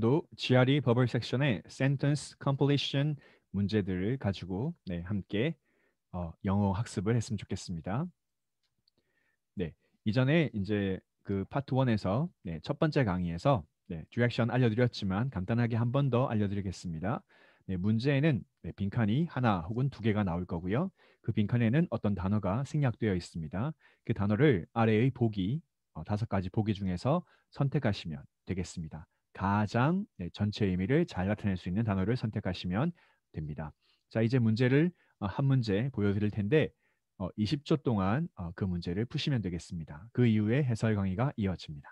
오늘도 GRE 버블 섹션의 Sentence Completion 문제들을 가지고 네, 함께 어, 영어 학습을 했으면 좋겠습니다. 네, 이전에 이제 그 파트 1에서 네, 첫 번째 강의에서 네, 디렉션 알려드렸지만 간단하게 한 번 더 알려드리겠습니다. 네, 문제에는 네, 빈칸이 하나 혹은 두 개가 나올 거고요. 그 빈칸에는 어떤 단어가 생략되어 있습니다. 그 단어를 아래의 보기, 어, 다섯 가지 보기 중에서 선택하시면 되겠습니다. 가장 네, 전체 의미를 잘 나타낼 수 있는 단어를 선택하시면 됩니다. 자, 이제 문제를 어, 한 문제 보여드릴 텐데 어, 20초 동안 어, 그 문제를 푸시면 되겠습니다. 그 이후에 해설 강의가 이어집니다.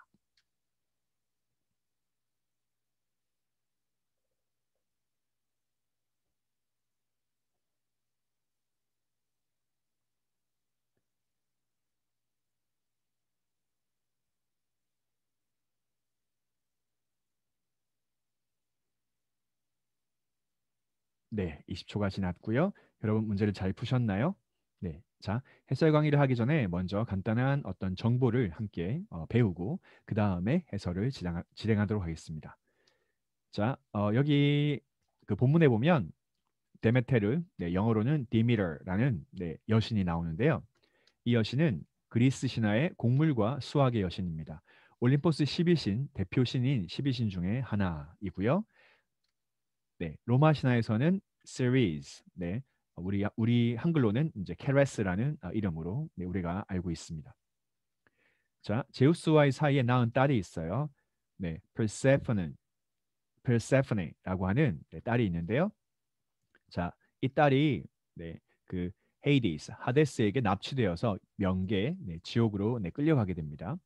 네, 20초가 지났고요. 여러분 문제를 잘 푸셨나요? 네, 자 해설 강의를 하기 전에 먼저 간단한 어떤 정보를 함께 어, 배우고 그 다음에 해설을 진행하, 진행하도록 하겠습니다. 자, 어, 여기 그 본문에 보면 데메테르, 네, 영어로는 디미터라는 네, 여신이 나오는데요. 이 여신은 그리스 신화의 곡물과 수학의 여신입니다. 올림포스 12신, 대표신인 12신 중에 하나이고요. 네, 로마 신화에서는 series. 네. 어, 우리 우리 한글로는 이제 케레스라는 어, 이름으로 네, 우리가 알고 있습니다. 자, 제우스와의 사이에 낳은 딸이 있어요. 네, persephone, 라고 하는 네, 딸이 있는데요. 자, 이 딸이 네, 그 헤이디스, 하데스에게 납치되어서 명계, 네, 지옥으로 네, 끌려가게 됩니다.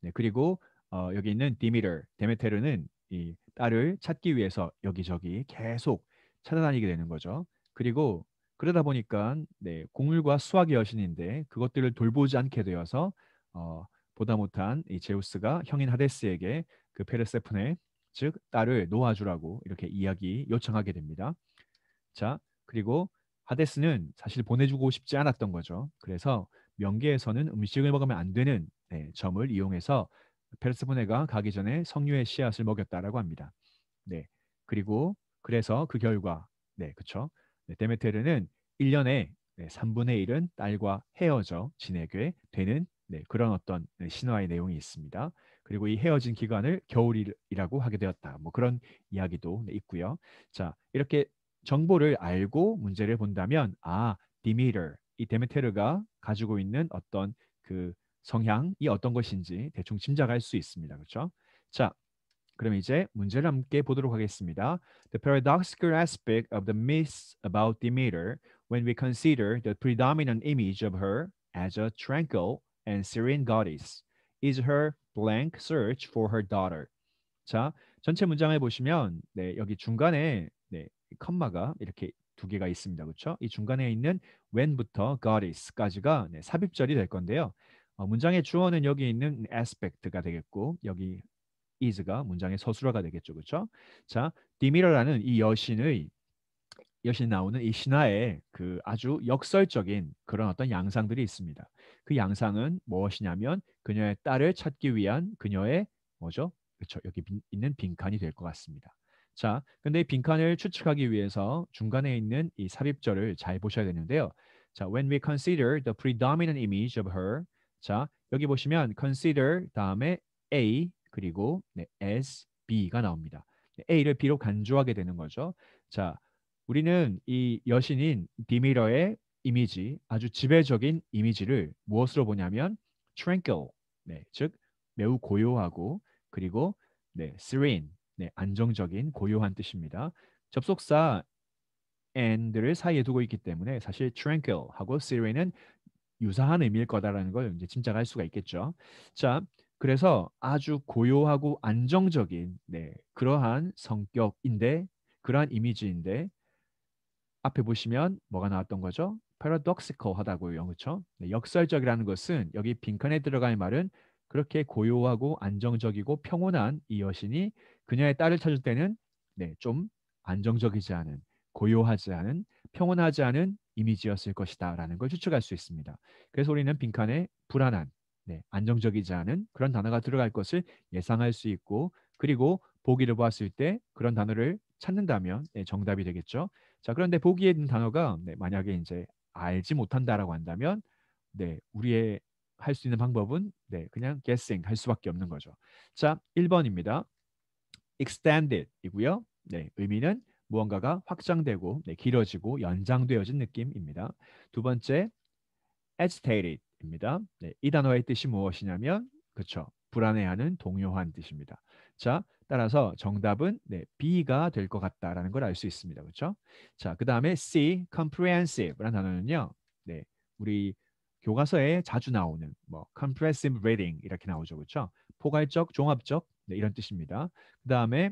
네, 그리고 어, 여기 있는 디미터, 데메테르는 이 딸을 찾기 위해서 여기저기 계속 찾아다니게 되는 거죠. 그리고 그러다 보니까 네, 곡물과 수학의 여신인데 그것들을 돌보지 않게 되어서 어, 보다 못한 이 제우스가 형인 하데스에게 그 페르세폰의 즉 딸을 놓아주라고 이렇게 이야기 요청하게 됩니다. 자 그리고 하데스는 사실 보내주고 싶지 않았던 거죠. 그래서 명계에서는 음식을 먹으면 안 되는 네, 점을 이용해서 페르세포네가 가기 전에 석류의 씨앗을 먹였다라고 합니다. 네, 그리고 그래서 그 결과 네, 그쵸 네, 데메테르는 1년에 네, 3분의 1은 딸과 헤어져 지내게 되는 네, 그런 어떤 네, 신화의 내용이 있습니다. 그리고 이 헤어진 기간을 겨울이라고 하게 되었다. 뭐 그런 이야기도 네, 있고요. 자, 이렇게 정보를 알고 문제를 본다면 아, 디미터 이 데메테르가 가지고 있는 어떤 그 성향이 어떤 것인지 대충 짐작할 수 있습니다. 그렇죠? 자, 그럼 이제 문제를 함께 보도록 하겠습니다. The paradoxical aspect of the myths about Demeter when we consider the predominant image of her as a tranquil and serene goddess is her blank search for her daughter. 자, 전체 문장을 보시면 네, 여기 중간에 네, 컴마가 이렇게 두 개가 있습니다. 그렇죠? 이 중간에 있는 when부터 goddess까지가 네, 삽입절이 될 건데요. 어, 문장의 주어는 여기 있는 aspect가 되겠고 여기 is가 문장의 서술화가 되겠죠. 그렇죠? 자, 디미러라는 이 여신의 여신이 나오는 이 신화에 그 아주 역설적인 그런 어떤 양상들이 있습니다. 그 양상은 무엇이냐면 그녀의 딸을 찾기 위한 그녀의 뭐죠? 그렇죠. 여기 빈, 있는 빈칸이 될 것 같습니다. 자, 근데 빈칸을 추측하기 위해서 중간에 있는 이 삽입절을 잘 보셔야 되는데요. 자, when we consider the predominant image of her. 자, 여기 보시면 consider 다음에 a 그리고 네, as B가 나옵니다. 네, A를 B로 간주하게 되는 거죠. 자, 우리는 이 여신인 디미러의 이미지, 아주 지배적인 이미지를 무엇으로 보냐면 tranquil, 네, 즉 매우 고요하고 그리고 네, serene, 네, 안정적인 고요한 뜻입니다. 접속사 and를 사이에 두고 있기 때문에 사실 tranquil하고 serene은 유사한 의미일 거다라는 걸 이제 짐작할 수가 있겠죠. 자, 그래서 아주 고요하고 안정적인 네, 그러한 성격인데 그러한 이미지인데 앞에 보시면 뭐가 나왔던 거죠? paradoxical 하다고요. 영어죠. 네, 역설적이라는 것은 여기 빈칸에 들어갈 말은 그렇게 고요하고 안정적이고 평온한 이 여신이 그녀의 딸을 찾을 때는 네, 좀 안정적이지 않은 고요하지 않은 평온하지 않은 이미지였을 것이다 라는 걸 추측할 수 있습니다. 그래서 우리는 빈칸에 불안한 네, 안정적이지 않은 그런 단어가 들어갈 것을 예상할 수 있고 그리고 보기를 보았을 때 그런 단어를 찾는다면 네, 정답이 되겠죠. 자 그런데 보기에 있는 단어가 네, 만약에 이제 알지 못한다라고 한다면 네 우리의 할 수 있는 방법은 네 그냥 guessing 할 수밖에 없는 거죠. 자 1번입니다. extended이고요. 네 의미는 무언가가 확장되고 네, 길어지고 연장되어진 느낌입니다. 두 번째 agitated 입니다. 네, 이 단어의 뜻이 무엇이냐면 그쵸 불안해하는 동요한 뜻입니다. 자 따라서 정답은 네, B가 될 것 같다라는 걸 알 수 있습니다. 그렇 자, 그 다음에 C, comprehensive라는 단어는요. 네, 우리 교과서에 자주 나오는 뭐 comprehensive reading 이렇게 나오죠. 그렇 포괄적, 종합적 네, 이런 뜻입니다. 그 다음에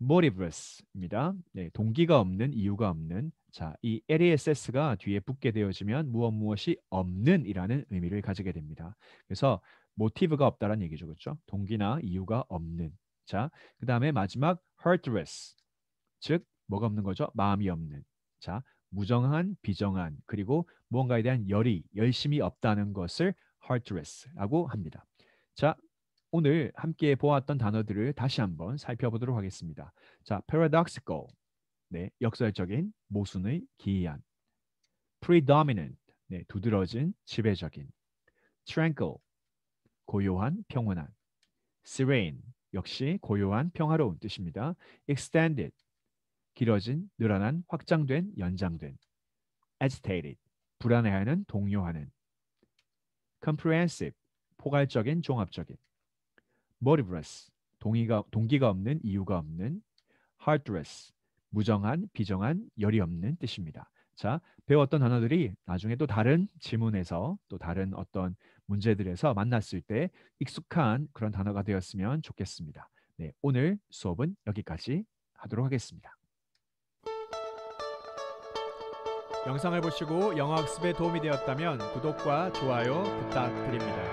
motiveless입니다. 네, 예, 동기가 없는 이유가 없는 자, 이 LASS가 뒤에 붙게 되어지면 무엇 무엇이 없는이라는 의미를 가지게 됩니다. 그래서 모티브가 없다라는 얘기죠. 그렇죠? 동기나 이유가 없는. 자, 그다음에 마지막 heartless. 즉 뭐가 없는 거죠? 마음이 없는. 자, 무정한, 비정한, 그리고 무언가에 대한 열이, 열심이 없다는 것을 heartless라고 합니다. 자, 오늘 함께 보았던 단어들을 다시 한번 살펴보도록 하겠습니다. 자, paradoxical, 네, 역설적인, 모순의, 기이한. predominant, 네, 두드러진, 지배적인. tranquil, 고요한, 평온한. serene, 역시 고요한, 평화로운 뜻입니다. extended, 길어진, 늘어난, 확장된, 연장된. agitated, 불안해하는, 동요하는. comprehensive, 포괄적인, 종합적인. motiveless 동의가 동기가 없는 이유가 없는 heartless 무정한 비정한 열이 없는 뜻입니다. 자 배웠던 단어들이 나중에 또 다른 지문에서 또 다른 어떤 문제들에서 만났을 때 익숙한 그런 단어가 되었으면 좋겠습니다. 네 오늘 수업은 여기까지 하도록 하겠습니다. 영상을 보시고 영어 학습에 도움이 되었다면 구독과 좋아요 부탁드립니다.